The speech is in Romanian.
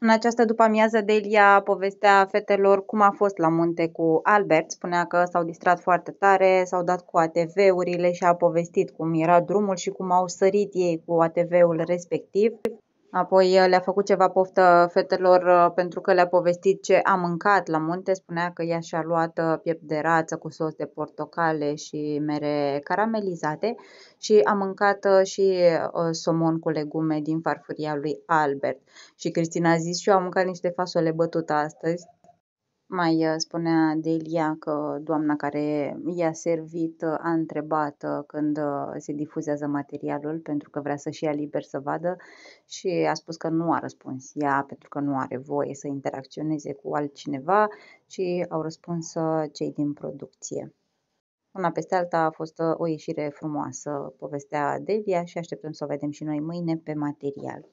În această după-amiază, Delia povestea fetelor cum a fost la munte cu Albert. Spunea că s-au distrat foarte tare, s-au dat cu ATV-urile și a povestit cum era drumul și cum au sărit ei cu ATV-ul respectiv. Apoi eh, le-a făcut ceva poftă fetelor eh, pentru că le-a povestit ce a mâncat la munte. Spunea că ea și-a luat eh, piept de rață cu sos de portocale și mere caramelizate și a mâncat și somon cu legume din farfuria lui Albert. Și Cristina a zis și eu am mâncat niște fasole bătută astăzi mai uh, spunea Delia că doamna care i-a servit uh, a întrebat uh, când se difuzează materialul pentru că vrea să și ia liber să vadă și a spus că nu a răspuns ea pentru că nu are voie să interacționeze cu altcineva, ci au răspuns cei din producție. Una peste alta a fost o ieșire frumoasă, povestea Delia și așteptăm să o vedem și noi mâine pe material.